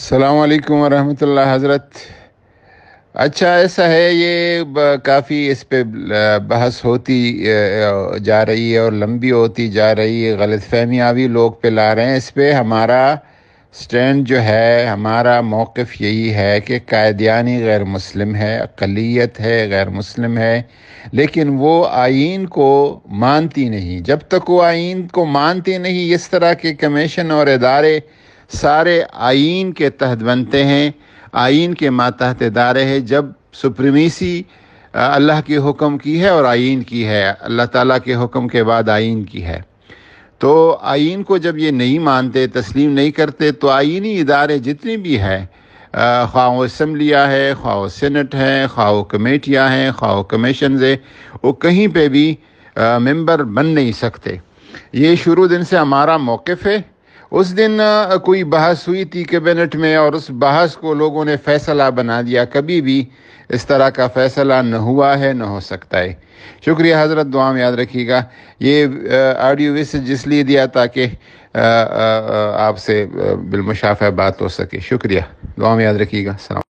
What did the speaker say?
सलामकुम वरहमतुल्लाह हज़रत अच्छा ऐसा है ये काफ़ी इस पे बहस होती जा रही है और लंबी होती जा रही है गलत फहमियाँ भी लोग पे ला रहे हैं इस पर हमारा स्टैंड जो है हमारा मौक़ यही है कि कायदानी गैर मुस्लिम है अकलीत है गैर मुस्लिम है लेकिन वो आइन को मानती नहीं जब तक वो आइन को मानती नहीं इस तरह के कमीशन और इदारे सारे आइन के तहत बनते हैं आइन के मातहत इदारे हैं जब सुप्रीमेसी अल्लाह के हुक्म की है और आइन की है अल्लाह ताला के हुक्म के बाद आइन की है तो आइन को जब ये नहीं मानते तस्लीम नहीं करते तो आइनी इदारे जितने भी हैं ख्वा इसम्बलियाँ हैं ख्वा सेनेट हैं ख्वा कमेटियाँ हैं ख्वा कमीशन है वो कहीं पे भी मेंबर बन नहीं सकते ये शुरू दिन से हमारा मौक़ है उस दिन कोई बहस हुई थी कैबिनेट में और उस बहस को लोगों ने फैसला बना दिया कभी भी इस तरह का फैसला न हुआ है न हो सकता है शुक्रिया हज़रत दुआ में याद रखिएगा ये ऑडियो विस इसलिए दिया ताकि आपसे बिलमशाफ़ बात हो सके शुक्रिया दुआ में याद रखिएगा सलाम